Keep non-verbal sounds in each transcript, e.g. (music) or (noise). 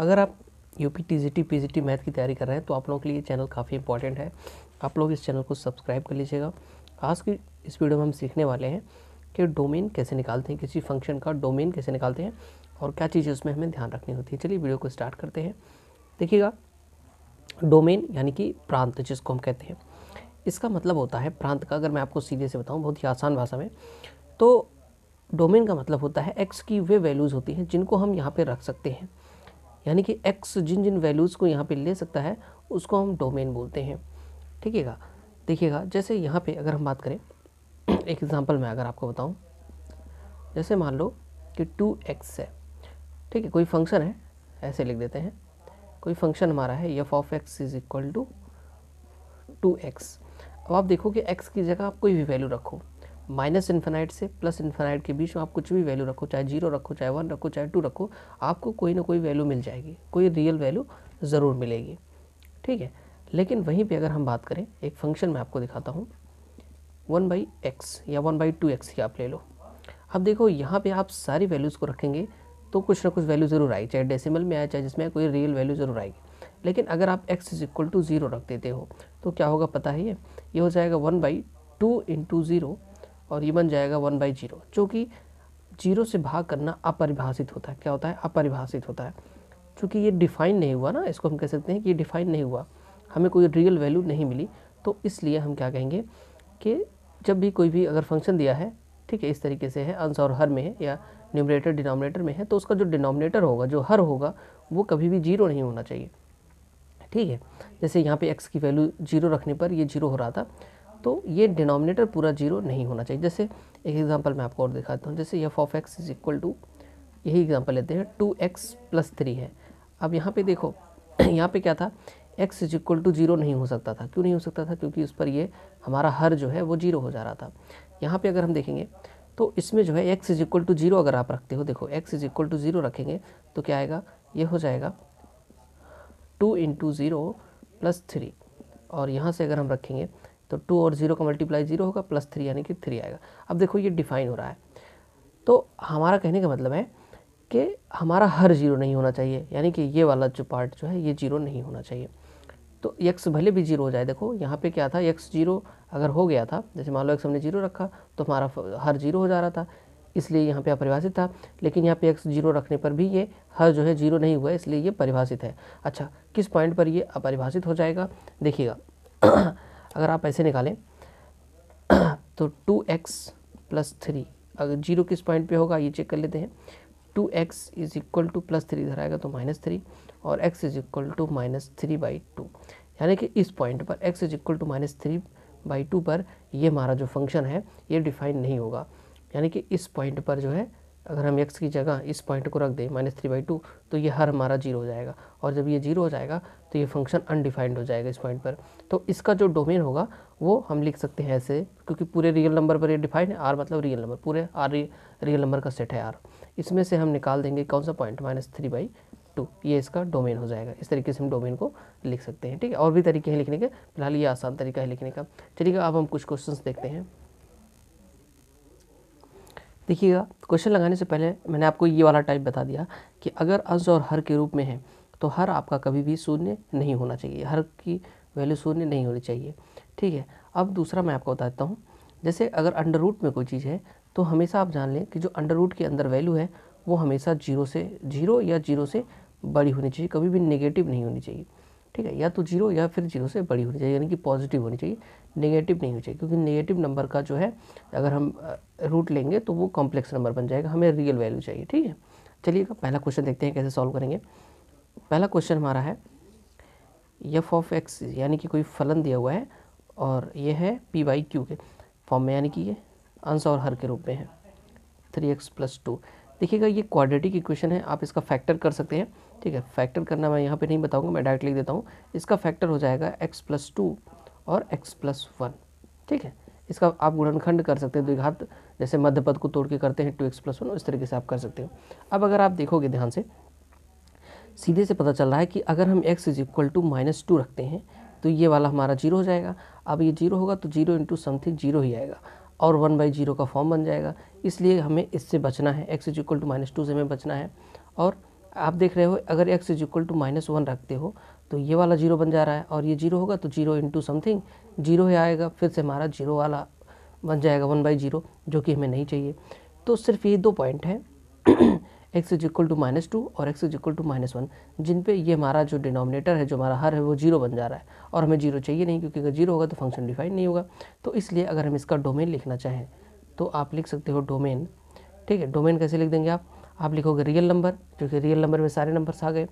अगर आप U P T G T P G T math की तैयारी कर रहे हैं तो आप लोगों के लिए चैनल काफ़ी इंपॉर्टेंट है आप लोग इस चैनल को सब्सक्राइब कर लीजिएगा आज की इस वीडियो में हम सीखने वाले हैं कि डोमेन कैसे निकालते हैं किसी फंक्शन का डोमेन कैसे निकालते हैं और क्या चीज़ें उसमें हमें ध्यान रखनी होती है चलिए वीडियो को स्टार्ट करते हैं देखिएगा डोमेन यानी कि प्रांत जिसको हम कहते हैं इसका मतलब होता है प्रांत का अगर मैं आपको सीधे से बताऊं बहुत ही आसान भाषा में तो डोमेन का मतलब होता है एक्स की वे वैल्यूज़ होती हैं जिनको हम यहाँ पर रख सकते हैं यानी कि एक्स जिन जिन वैल्यूज़ को यहाँ पे ले सकता है उसको हम डोमेन बोलते हैं ठीक है देखिएगा जैसे यहाँ पे अगर हम बात करें एक एग्ज़ाम्पल मैं अगर आपको बताऊँ जैसे मान लो कि टू एक्स है ठीक है कोई फंक्शन है ऐसे लिख देते हैं कोई फंक्शन हमारा है f of x is equal to two x अब आप देखो कि एक्स की जगह आप कोई भी वैल्यू रखो माइनस इन्फेनाइट से प्लस इन्फेनाइट के बीच में आप कुछ भी वैल्यू रखो चाहे जीरो रखो चाहे वन रखो चाहे टू रखो आपको कोई ना कोई वैल्यू मिल जाएगी कोई रियल वैल्यू ज़रूर मिलेगी ठीक है लेकिन वहीं पे अगर हम बात करें एक फंक्शन मैं आपको दिखाता हूँ वन बाई एक्स या वन बाई टू एक्स की आप ले लो अब देखो यहाँ पे आप सारी वैल्यूज़ को रखेंगे तो कुछ ना कुछ वैल्यू ज़रूर आएगी चाहे डेसिमल में आए चाहे जिसमें कोई रियल वैल्यू ज़रूर आएगी लेकिन अगर आप x is equal to zero रख देते हो तो क्या होगा पता ही है ये हो जाएगा one by two into zero और ये बन जाएगा वन बाई जीरो जो कि जीरो से भाग करना अपरिभाषित होता है क्या होता है अपरिभाषित होता है चूँकि ये डिफाइन नहीं हुआ ना इसको हम कह सकते हैं कि ये डिफाइन नहीं हुआ हमें कोई रियल वैल्यू नहीं मिली तो इसलिए हम क्या कहेंगे कि जब भी कोई भी अगर फंक्शन दिया है ठीक है इस तरीके से है अंश और हर में है या न्यूमरेटर डिनोमिनेटर में है तो उसका जो डिनोमिनेटर होगा जो हर होगा वो कभी भी जीरो नहीं होना चाहिए ठीक है जैसे यहाँ पे एक्स की वैल्यू जीरो रखने पर ये जीरो हो रहा था तो ये डिनोमिनेटर पूरा जीरो नहीं होना चाहिए जैसे एक एग्जांपल मैं आपको और दिखाता हूँ जैसे f of x is equal to यही एग्जांपल लेते हैं टू एक्स प्लस थ्री है अब यहाँ पे देखो (clears throat) यहाँ पे क्या था x is equal to zero नहीं हो सकता था क्यों नहीं हो सकता था क्योंकि उस पर ये हमारा हर जो है वो जीरो हो जा रहा था यहाँ पर अगर हम देखेंगे तो इसमें जो है x is equal to zero अगर आप रखते हो देखो x is equal to zero रखेंगे तो क्या आएगा ये हो जाएगा two into zero plus three और यहाँ से अगर हम रखेंगे तो टू और ज़ीरो का मल्टीप्लाई ज़ीरो होगा प्लस थ्री यानी कि थ्री आएगा अब देखो ये डिफाइन हो रहा है तो हमारा कहने का मतलब है कि हमारा हर जीरो नहीं होना चाहिए यानी कि ये वाला जो पार्ट जो है ये जीरो नहीं होना चाहिए तो यक्स भले भी जीरो हो जाए देखो यहाँ पे क्या था यक्स जीरो अगर हो गया था जैसे मान लो यक्स हमने जीरो रखा तो हमारा हर जीरो हो जा रहा था इसलिए यहाँ पे अपरिभाषित था लेकिन यहाँ पे एक्स जीरो रखने पर भी ये हर जो है जीरो नहीं हुआ इसलिए ये परिभाषित है अच्छा किस पॉइंट पर ये अपरिभाषित हो जाएगा देखिएगा (clears throat) अगर आप ऐसे निकालें (clears throat) तो टू एक्स प्लस थ्री अगर जीरो किस पॉइंट पे होगा ये चेक कर लेते हैं two x is equal to plus three इधर आएगा तो माइनस थ्री और x is equal to minus three by two यानी कि इस पॉइंट पर x is equal to minus three by two पर ये हमारा जो फंक्शन है ये डिफाइन नहीं होगा यानी कि इस पॉइंट पर जो है अगर हम एक्स की जगह इस पॉइंट को रख दें माइनस थ्री बाई टू तो ये हर हमारा जीरो हो जाएगा और जब ये जीरो हो जाएगा तो ये फंक्शन अनडिफाइंड हो जाएगा इस पॉइंट पर तो इसका जो डोमेन होगा वो हम लिख सकते हैं ऐसे क्योंकि पूरे रियल नंबर पर ये डिफाइंड है आर मतलब रियल नंबर पूरे आर रियल नंबर का सेट है आर इसमें से हम निकाल देंगे कौन सा point minus three by two ये इसका डोमेन हो जाएगा इस तरीके से हम डोमेन को लिख सकते हैं ठीक है और भी तरीके हैं लिखने के फिलहाल ये आसान तरीका है लिखने का चलिएगा अब हम कुछ क्वेश्चन देखते हैं देखिएगा क्वेश्चन लगाने से पहले मैंने आपको ये वाला टाइप बता दिया कि अगर अज और हर के रूप में है तो हर आपका कभी भी शून्य नहीं होना चाहिए हर की वैल्यू शून्य नहीं होनी चाहिए ठीक है अब दूसरा मैं आपको बताता हूँ जैसे अगर अंडर रूट में कोई चीज़ है तो हमेशा आप जान लें कि जो अंडर रूट के अंदर वैल्यू है वो हमेशा जीरो से जीरो या जीरो से बड़ी होनी चाहिए कभी भी नेगेटिव नहीं होनी चाहिए ठीक है या तो जीरो या फिर जीरो से बड़ी होनी चाहिए यानी कि पॉजिटिव होनी चाहिए नेगेटिव नहीं होनी चाहिए क्योंकि नेगेटिव नंबर का जो है अगर हम रूट लेंगे तो वो कॉम्प्लेक्स नंबर बन जाएगा हमें रियल वैल्यू चाहिए ठीक है चलिएगा पहला क्वेश्चन देखते हैं कैसे सॉल्व करेंगे पहला क्वेश्चन हमारा है यफ ऑफ एक्स यानी कि कोई फलन दिया हुआ है और ये है पी वाई क्यू के फॉर्म में यानी कि ये अंश और हर के रूप में है थ्री एक्स प्लस टू देखिएगा ये क्वाड्रेटिक इक्वेशन है आप इसका फैक्टर कर सकते हैं ठीक है फैक्टर करना मैं यहाँ पे नहीं बताऊँगा मैं डायरेक्ट लिख देता हूँ इसका फैक्टर हो जाएगा एक्स प्लस टू और एक्स प्लस वन ठीक है इसका आप गुणनखंड कर सकते हैं द्विघात जैसे मध्य पद को तोड़ के करते हैं टू एक्स प्लस वन उस तरीके से आप कर सकते हो अब अगर आप देखोगे ध्यान से सीधे से पता चल रहा है कि अगर हम x is equal to minus two रखते हैं तो ये वाला हमारा जीरो हो जाएगा अब ये जीरो होगा तो जीरो इंटू समथिंग जीरो ही आएगा और वन बाई जीरो का फॉर्म बन जाएगा इसलिए हमें इससे बचना है x is equal to minus two से हमें बचना है और आप देख रहे हो अगर x is equal to minus one रखते हो तो ये वाला जीरो बन जा रहा है और ये जीरो होगा तो जीरो इंटू समथिंग जीरो ही आएगा फिर से हमारा जीरो वाला बन जाएगा वन बाई जीरो जो कि हमें नहीं चाहिए तो सिर्फ ये दो पॉइंट हैं x is equal to minus two और x is equal to minus one जिन पे ये हमारा जो डिनोमिनेटर है जो हमारा हर है वो जीरो बन जा रहा है और हमें जीरो चाहिए नहीं क्योंकि अगर जीरो होगा तो फंक्शन डिफाइन नहीं होगा तो इसलिए अगर हम इसका डोमेन लिखना चाहें तो आप लिख सकते हो डोमेन ठीक है डोमेन कैसे लिख देंगे आप आप लिखोगे रियल नंबर क्योंकि रियल नंबर में सारे नंबर्स आ गए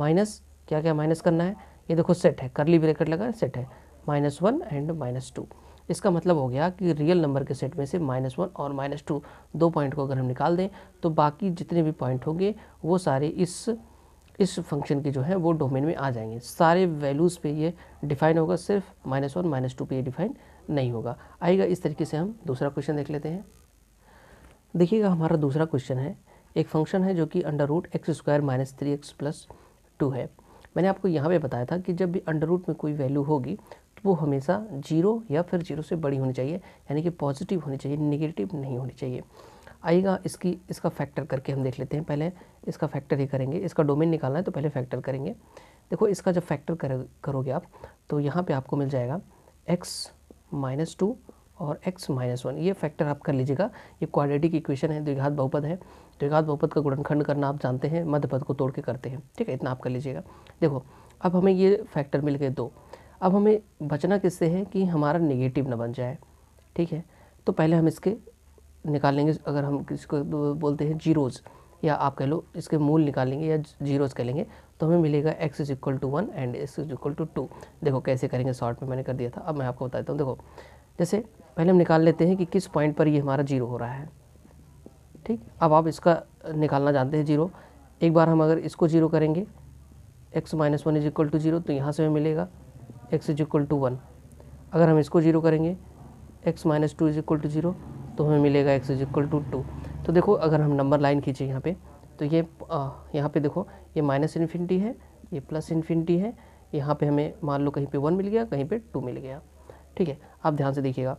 माइनस क्या क्या माइनस करना है ये देखो सेट है करली ब्रेकेट लगा सेट है minus one and minus two इसका मतलब हो गया कि रियल नंबर के सेट में से माइनस वन और माइनस टू दो पॉइंट को अगर हम निकाल दें तो बाकी जितने भी पॉइंट होंगे वो सारे इस इस फंक्शन के जो है वो डोमेन में आ जाएंगे सारे वैल्यूज़ पे ये डिफाइन होगा सिर्फ माइनस वन माइनस टू पर ये डिफाइन नहीं होगा आएगा इस तरीके से हम दूसरा क्वेश्चन देख लेते हैं देखिएगा हमारा दूसरा क्वेश्चन है एक फंक्शन है जो कि under root x square minus three x plus two है मैंने आपको यहाँ पे बताया था कि जब भी अंडर रूट में कोई वैल्यू होगी तो वो हमेशा जीरो या फिर जीरो से बड़ी होनी चाहिए यानी कि पॉजिटिव होनी चाहिए निगेटिव नहीं होनी चाहिए आएगा इसकी इसका फैक्टर करके हम देख लेते हैं पहले इसका फैक्टर ही करेंगे इसका डोमेन निकालना है तो पहले फैक्टर करेंगे देखो इसका जब फैक्टर कर, करोगे आप तो यहाँ पे आपको मिल जाएगा x माइनस टू और x माइनस वन ये फैक्टर आप कर लीजिएगा ये क्वाड्रेटिक इक्वेशन है द्विघात बहुपद है दीर्घात तो बहुपद का गुणनखंड करना आप जानते हैं मध्य पद को तोड़ के करते हैं ठीक है इतना आप कर लीजिएगा देखो अब हमें ये फैक्टर मिल गए दो अब हमें बचना किससे है कि हमारा निगेटिव ना बन जाए ठीक है तो पहले हम इसके निकाल लेंगे अगर हम को बोलते हैं जीरोज़ या आप कह लो इसके मूल निकालेंगे या जीरोज़ कह लेंगे तो हमें मिलेगा x is equal to one and x is equal to two two कैसे करेंगे शॉर्ट में मैंने कर दिया था अब मैं आपको बता देता हूँ देखो जैसे पहले हम निकाल लेते हैं कि किस पॉइंट पर ये हमारा जीरो हो रहा है ठीक अब आप इसका निकालना जानते हैं जीरो एक बार हम अगर इसको जीरो करेंगे x minus one is equal to zero तो यहाँ से हमें मिलेगा x is equal to one अगर हम इसको जीरो करेंगे x minus two is equal to zero तो हमें मिलेगा x is equal to two तो देखो अगर हम नंबर लाइन खींचे यहाँ पे तो ये आ, यहाँ पे देखो ये माइनस इन्फिनिटी है ये प्लस इन्फिनिटी है यहाँ पे हमें मान लो कहीं पे वन मिल गया कहीं पे टू मिल गया ठीक है आप ध्यान से देखिएगा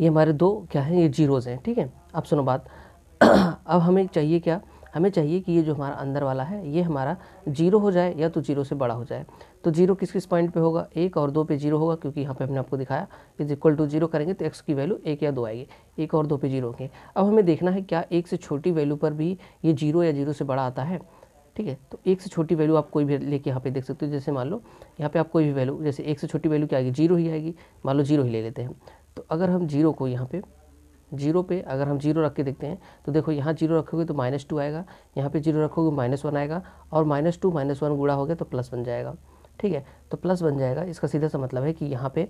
ये हमारे दो क्या हैं ये जीरोज़ हैं ठीक है अब सुनो बात (clears throat) अब हमें चाहिए क्या हमें चाहिए कि ये जो हमारा अंदर वाला है ये हमारा जीरो हो जाए या तो जीरो से बड़ा हो जाए तो जीरो किस किस पॉइंट पे होगा एक और दो पे जीरो होगा क्योंकि यहाँ पे हमने आपको दिखाया इज इक्वल टू जीरो करेंगे तो एक्स की वैल्यू एक या दो आएगी एक और दो पे जीरो होंगे अब हमें देखना है क्या एक से छोटी वैल्यू पर भी ये जीरो या जीरो से बड़ा आता है ठीक है तो एक से छोटी वैल्यू आप कोई भी लेके यहाँ पे देख सकते हो जैसे मान लो यहाँ पे आप कोई भी वैल्यू जैसे एक से छोटी वैल्यू क्या आएगी जीरो ही आएगी मान लो जीरो ही ले लेते हैं तो अगर हम जीरो को यहाँ पे जीरो पे अगर हम जीरो रख के देखते हैं तो देखो यहाँ जीरो रखोगे तो माइनस टू आएगा यहाँ पे जीरो रखोगे तो माइनस वन आएगा और माइनस टू माइनस वन गुड़ा हो गया तो प्लस बन जाएगा ठीक है तो प्लस बन जाएगा इसका सीधा सा मतलब है कि यहाँ पे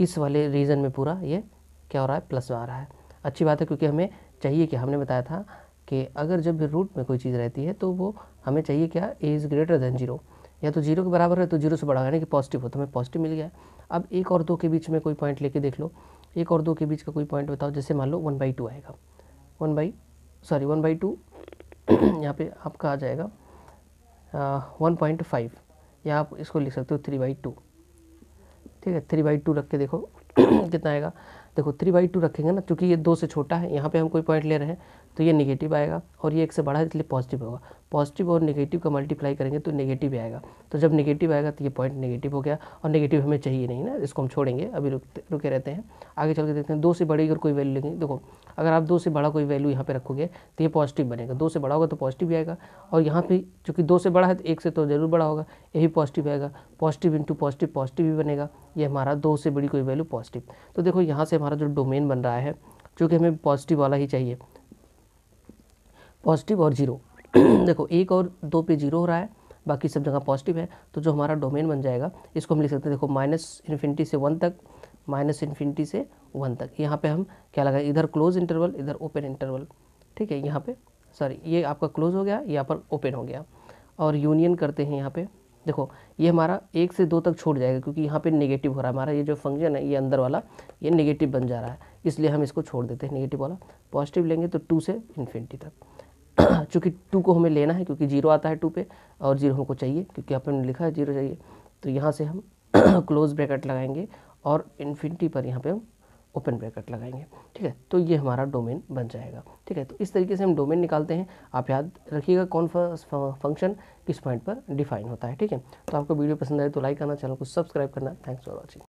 इस वाले रीजन में पूरा ये क्या हो रहा है प्लस आ रहा है अच्छी बात है क्योंकि हमें चाहिए कि हमने बताया था कि अगर जब भी रूट में कोई चीज़ रहती है तो वो हमें चाहिए क्या a is greater than zero या तो जीरो के बराबर है तो जीरो से बढ़ा यानी कि पॉजिटिव हो तो हमें पॉजिटिव मिल गया अब एक और दो के बीच में कोई पॉइंट लेके देख लो एक और दो के बीच का कोई पॉइंट बताओ जैसे मान लो वन बाई टू आएगा one by sorry one by two यहाँ पे आपका आ जाएगा वन पॉइंट फाइव या आप इसको लिख सकते हो थ्री बाई टू ठीक है थ्री बाई टू रख के देखो (clears throat) कितना आएगा देखो थ्री बाई टू रखेंगे ना चूँकि ये दो से छोटा है यहाँ पे हम कोई पॉइंट ले रहे हैं तो ये नेगेटिव आएगा और ये एक से बड़ा है इसलिए पॉजिटिव होगा पॉजिटिव और नेगेटिव का मल्टीप्लाई करेंगे तो नेगेटिव आएगा तो जब नेगेटिव आएगा तो ये पॉइंट नेगेटिव हो गया और नेगेटिव हमें चाहिए नहीं ना इसको हम छोड़ेंगे अभी रुकते रुके रहते हैं आगे चल के देखते हैं दो से बड़ी अगर कोई वैल्यू लेंगे देखो अगर आप दो से बड़ा कोई वैल्यू यहाँ पर रखोगे तो ये पॉजिटिव बनेगा दो से बड़ा होगा तो पॉजिटिव भी आएगा और यहाँ पर चूँकि दो से बड़ा है तो एक से तो ज़रूर बड़ा होगा ये पॉजिटिव आएगा पॉजिटिव इंटू पॉजिटिव पॉजिटिव भी बनेगा ये हमारा दो से बड़ी कोई वैल्यू पॉजिटिव तो देखो यहाँ से हमारा जो डोमेन बन रहा है जो कि हमें पॉजिटिव वाला ही चाहिए पॉजिटिव और जीरो (clears throat) देखो एक और दो पे जीरो हो रहा है बाकी सब जगह पॉजिटिव है तो जो हमारा डोमेन बन जाएगा इसको हम लिख सकते हैं देखो माइनस इन्फिनिटी से वन तक माइनस इन्फिनिटी से वन तक यहाँ पे हम क्या लगाए इधर क्लोज इंटरवल इधर ओपन इंटरवल ठीक है यहाँ पे सॉरी ये आपका क्लोज हो गया यहाँ पर ओपन हो गया और यूनियन करते हैं यहाँ पर देखो ये हमारा एक से दो तक छोड़ जाएगा क्योंकि यहाँ पे नेगेटिव हो रहा है हमारा ये जो फंक्शन है ये अंदर वाला ये नेगेटिव बन जा रहा है इसलिए हम इसको छोड़ देते हैं नेगेटिव वाला पॉजिटिव लेंगे तो टू से इन्फिनिटी तक (clears throat) चूँकि टू को हमें लेना है क्योंकि जीरो आता है टू पे और जीरो हमको चाहिए क्योंकि यहाँ पर लिखा है जीरो चाहिए तो यहाँ से हम क्लोज (clears throat) ब्रैकेट लगाएंगे और इन्फिनिटी पर यहाँ पर हम ओपन ब्रैकेट लगाएंगे ठीक है तो ये हमारा डोमेन बन जाएगा ठीक है तो इस तरीके से हम डोमेन निकालते हैं आप याद रखिएगा कौन फंक्शन किस पॉइंट पर डिफाइन होता है ठीक है तो आपको वीडियो पसंद आए तो लाइक करना चैनल को सब्सक्राइब करना थैंक्स फॉर वॉचिंग